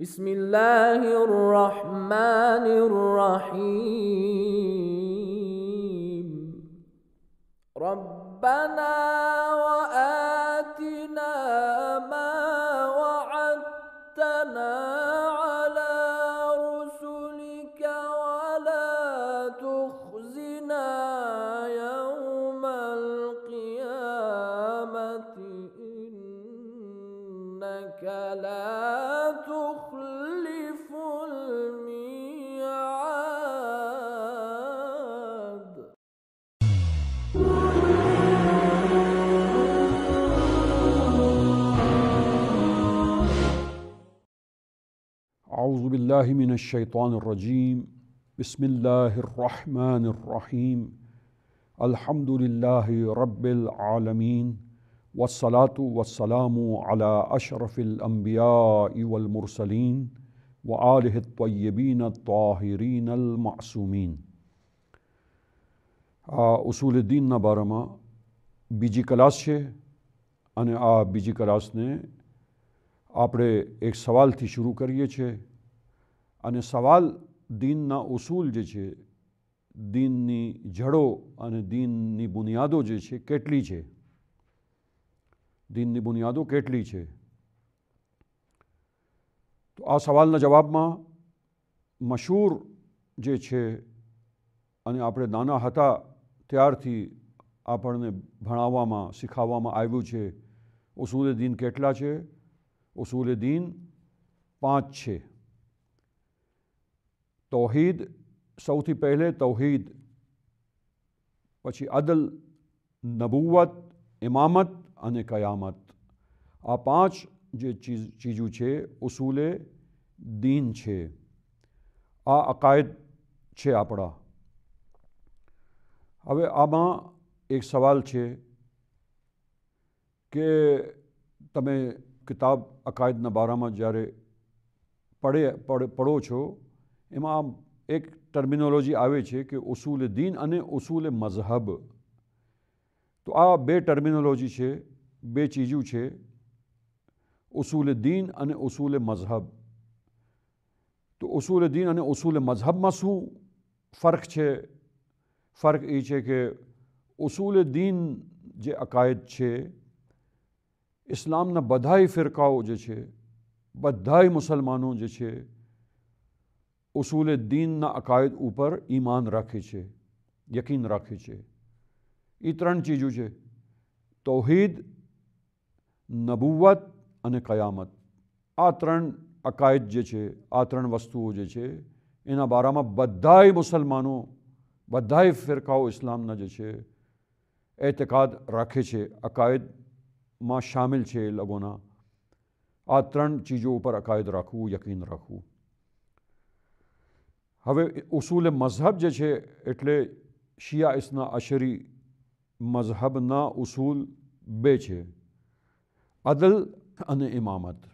بسم الله الرحمن الرحيم ربنا وآتنا ما وعدتنا على رسلك ولا تخزنا يوم القيامة إنك لا اعوذ باللہ من الشیطان الرجیم بسم اللہ الرحمن الرحیم الحمد للہ رب العالمی و سلاۃو وسلام ولا اشرف ال امبیا اُرسلیم و آلحتینا اصول الدین بارے میں بلاس کلاس چھے نے اپنے ایک سوال شروع کریے چیزیں અને સવાલ દીનના ઉસૂલ જે છે દીનની જડો અને દીનની બુનિયાદો જે છે કેટલી છે દીનની બુનિયાદો કેટલી છે તો આ સવાલના જવાબમાં મશહૂર જે છે અને આપણે નાના હતા ત્યારથી આપણને ભણાવવામાં શીખવવામાં આવ્યું છે ઉસૂલ દીન કેટલા છે ઉસૂલ દીન પાંચ છે તૌહીદ સૌથી પહેલે તોહીદ પછી અદલ નબુવત ઇમામત અને કયામત આ પાંચ જે ચીજ ચીજું છે ઉસૂલે દીન છે આ અકાયદ છે આપણા હવે આમાં એક સવાલ છે કે તમે કિતાબ અકાયદના બારામાં જ્યારે પડે પડો છો امام ایک ٹرمینولوجی آوے چھے کہ اصول دین انے اصول مذہب تو آ بے ٹرمینولوجی چھے بے چیزیو چھے اصول دین انے اصول مذہب تو اصول دین انے اصول مذہب مسو فرق چھے فرق ای چھے کہ اصول دین جے اقائد چھے اسلام دینی عقائد جے چھے بدھائی مسلمانوں جے چھے اصول دین دینہ عقائد اوپر ایمان رکھے چھے یقین رکھے چھے یہ ترن چیزوں چھے توحید نبوت اور قیامت آ تر عقائد ہے ترن وست بارہ میں بدھا مسلم بدا ہی فرقاؤ اسلام جے چھے اعتقاد رکھے چھے عقائد میں شامل چھے لگونا آ ترن چیزوں پر عقائد رکھو یقین رکھو ہاں اصول مذہب جو ہے شیا ایسنا اشری مذہب ن اصول بیچ ادل امامت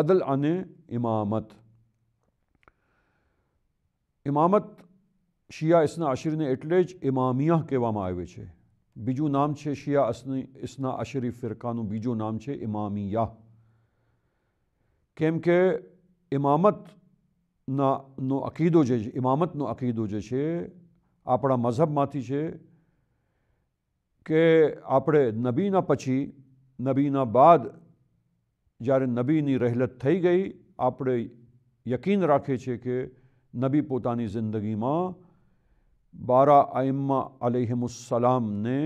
ادل عیمامت امامت شیا ایسنا اشری نے اٹلیاہ کہا ہے بجو نام ہے شیا اسنا اشری فرقہ بجو نام ہے امامیاہ کیمکہ امامت نقیدوں امامت عقید جو ہے جی، جی، اپنا مذہب میں جی کہ آپ نبی پچھل نبی بعد جائے نبی رہے یقین رکھیے کہ نبی پتا زندگی میں بارہ ایما علی مسلام نے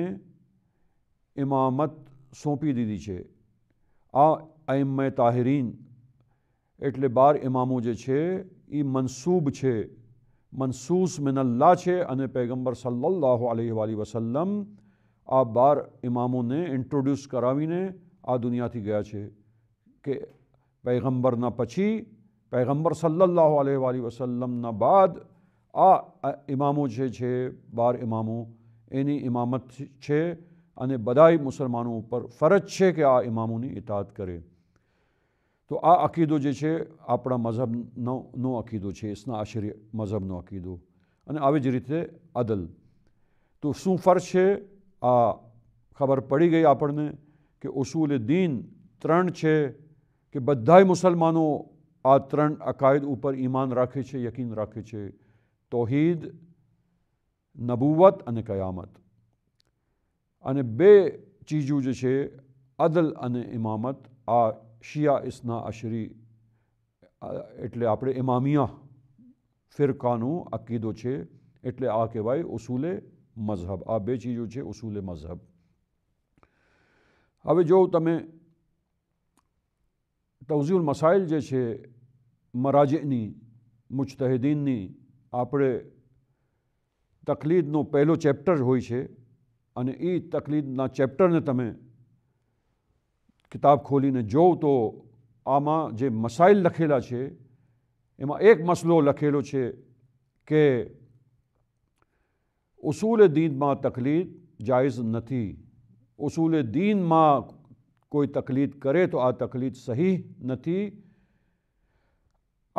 امامت سوپی دے آئم تاہرین ایٹل بار ایماموں ای منسب ہے منسوس من اللہ ہے پیغمبر صلی اللہ علیہ ولی وسلم آ بار اماموں نے انٹروڈیوس کرینے آ دنیا کی گیا ہے کہ پیغمبر پچھلی پیغمبر صلی اللہ علیہ ولی وسلم بعد آ اماموں بار اماموں یہ امامت ہے بدھا مسلمانوں پر فرج ہے کہ آ اماموں نے اطاط کرے تو آقیدوں ہے اپنا مذہب نو عقید ہے اسنا آشری مذہب عقید اور ادل تو شو فر سے آ خبر پڑی گئی اپنے کہ اصول تر ہے کہ بدا ہی مسلم آ ترن عقائد پر ایم رکھے یقین رکھے تو نبوت ایامت اور بی چیزوں ہے ادل ایمت آ شیع اسنا اشری اٹل آمام فیرقا نو عقید ہے کہ بھائی اصولے مذہب آ بی چیزوں سے اصولے مذہب ہاں جو تم توزیول مسائل جو ہے مراجنی مشتحدین آپ تکلید نہل چیپٹر ہو تک چیپٹر نے تم کتاب کھولی جاؤ تو آ جی مسائل لکھے ایک مسل لکھے کہ اصول دین میں تکلیف جائز نہیں اصول دین میں کوئی تکلیف کرے تو آ تکلیف سہی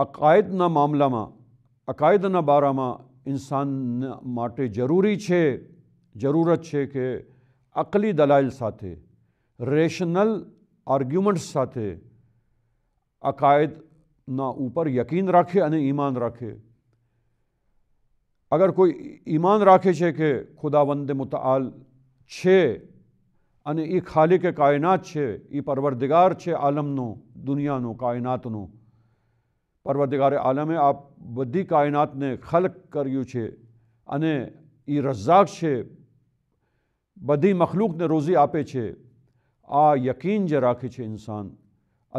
عقائد معاملہ میں عقائد بارہ میں انسان مٹ جروری ہے ضرورت ہے کہ اکلی دلائل ریشنل عقائد نہ اوپر یقین رکھے ایمان رکھے اگر کوئی ایمان رکھے کہ خدا خالی کے کائنات چھے ای پروردگار چھے عالم نو دنیا نو کائنات نو پروردگار عالم آپ بدی کائنات نے خلق چھے ای رزاق چھے بدی مخلوق نے روزی آپے چھے آ یقین جو رکھے انسان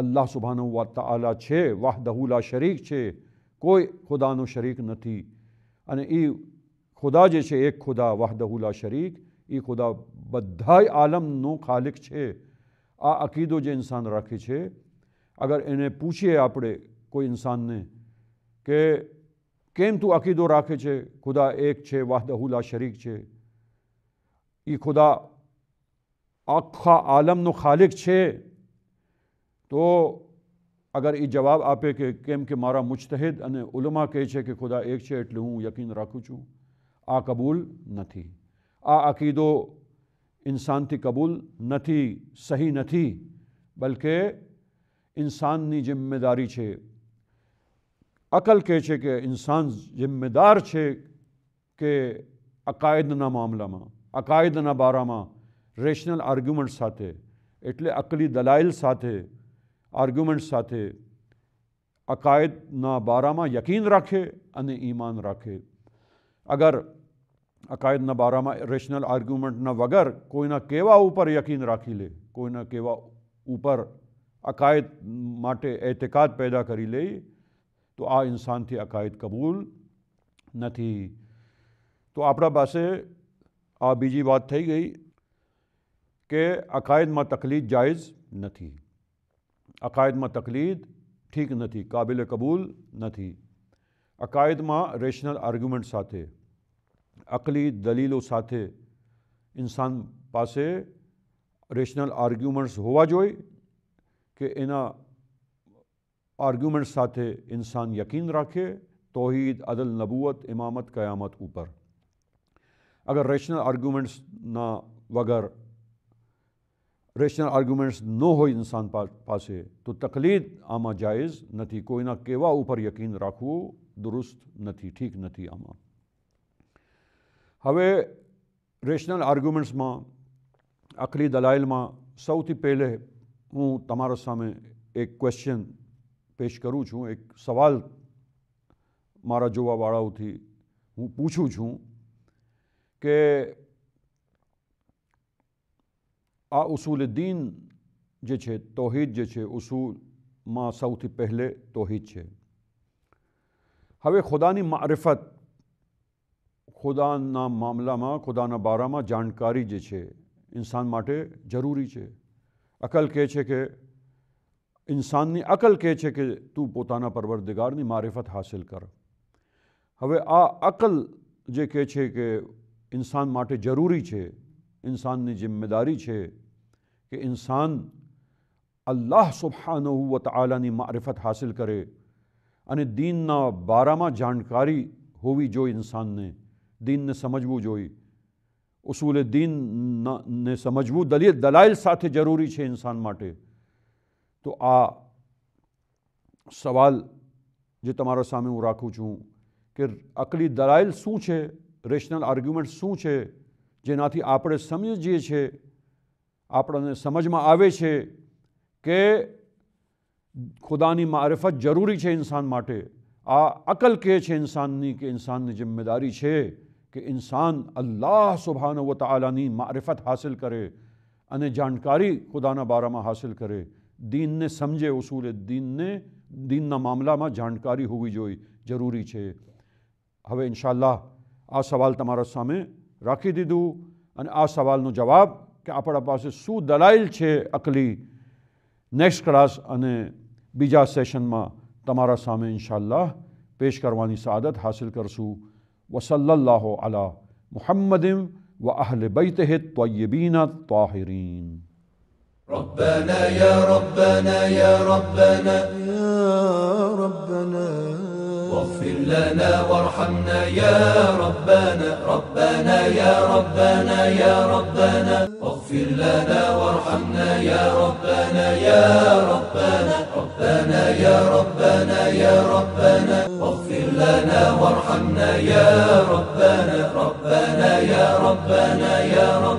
اللہ سبحانو تلا ہے واہ دہولہ شریق ہے کوئی خدا نو شریق نہیں ای خدا جو ہے ایک خدا واہ دہلا شریق یہ خدا بدا آلم خالق ہے آ عقید جو پوچھیے اپنے کوئی انسان نے کہم تقیدوں رکھے خدا ایک ہے واہ دہلا شریق ہے یہ خدا آخا نو خالق چھے تو اگر جواب آپے آپ کیم کہ مارا علماء کہے چھے کہ خدا ایک ہے یقین چھوں آ قبول عقید و انسان تھی قبول صحیح نہ تھی بلکہ انسان چھے کہ انسان دار چھے کہ عقائد معاملہ میں اقائد بارہ ماں રેશનલ આર્ગ્યુમેન્ટ સાથે એટલે અકલી દલાઇલ સાથે આર્ગ્યુમેન્ટ સાથે અકાયદના બારામાં યકીન રાખે અને ઈમાન રાખે અગર અકાયદના બારામાં રેશનલ આર્ગ્યુમેન્ટના વગર કોઈના કેવા ઉપર યકીન રાખી લે કોઈના કેવા ઉપર અકાયદ માટે એતકાદ પેદા કરી લે તો આ ઇન્સાનથી અકાયદ કબૂલ નથી તો આપણા પાસે આ બીજી વાત થઈ ગઈ کہ عقائد ما تقلید جائز نہ تھی عقائد ما تقلید ٹھیک نہ تھی قابل قبول نہ تھی عقائد ما ریشنل آرگومنٹ ساتھے عقلی دلیل و ساتھے انسان پاسے ریشنل آرگومنٹس ہوا کہ جو ساتھے انسان یقین رکھے توحید عدل نبوت امامت قیامت اوپر اگر ریشنل نہ وگر રેશનલ આર્ગ્યુમેન્ટ્સ ન હોય ઇન્સાન પાસે તો તકલીદ આમાં જાયઝ નથી કોઈના કેવા ઉપર યકીન રાખવું દુરુસ્ત નથી ઠીક નથી આમાં હવે રેશનલ આર્ગ્યુમેન્ટ્સમાં અખલી દલાઇલમાં સૌથી પહેલે હું તમારા સામે એક ક્વેશ્ચન પેશ કરું છું એક સવાલ મારા જોવાવાળાઓથી હું પૂછું છું કે આ ઉસૂલ દીન જે છે તોહિદ જે છે ઉસૂલમાં સૌથી પહેલે તોહિદ છે હવે ખુદાની મારફત ખુદાના મામલામાં ખુદાના બારામાં જાણકારી જે છે ઇન્સાન માટે જરૂરી છે અકલ કહે છે કે ઇન્સાનની અકલ કહે છે કે તું પોતાના પરવરદિગારની મારફત હાસિલ કર હવે આ અકલ જે કહે છે કે ઇન્સાન માટે જરૂરી છે ઇન્સાનની જિમ્મેદારી છે કે ઇન્સાન અલ્લાહ સુબહાનહુ વ તઆલાની મારિફત હાસિલ કરે અને દીનના બારામાં જાણકારી હોવી જોઈ ઇન્સાનને દીનને સમજવું જોઈ જોઈએ દીન ને સમજવું દલીલ દલાઇલ સાથે જરૂરી છે ઇન્સાન માટે તો આ સવાલ જે તમારા સામે હું રાખું છું કે અકલી દલાઇલ શું છે રેશનલ આર્ગ્યુમેન્ટ શું છે જેનાથી આપણે સમજીએ છીએ اپنا سمجھ میں آئے کہ خدا نے معرفت ضروری ہے انسان مٹ آکل ہے انسان کی کہ انسان نے جمےداری ہے کہ انسان اللہ سبحان و تعالا معرفت حاصل کرے جانکاری خدا نارا حاصل کرے دین نے سمجھے اصولے دین نے دینا معاملہ میں جانکاری ہوئی ہے ان شاء اللہ آ سوال سامنے رکھی دوں آ سوالوں جاب કે આપણા પાસે શું દલાઈલ છે અકલી નેક્સ્ટ ક્લાસ અને બીજા સેશનમાં તમારા સામે ઇન્શાઅલ્લાહ પેશ કરવાની સાદત હાસિલ કરશું વસલ્લાહ અલા મુહમ્મદિમ وأهل بيته الطيبين الطاهرين ربنا يا ربنا يا ربنا يا ربنا واغفر لنا وارحمنا يا ربنا ربنا يا ربنا يا ربنا يا ربنا فاغفر لنا وارحمنا يا ربنا يا ربنا ربنا يا ربنا يا ربنا اغفر لنا وارحمنا يا ربنا ربنا يا ربنا يا ربنا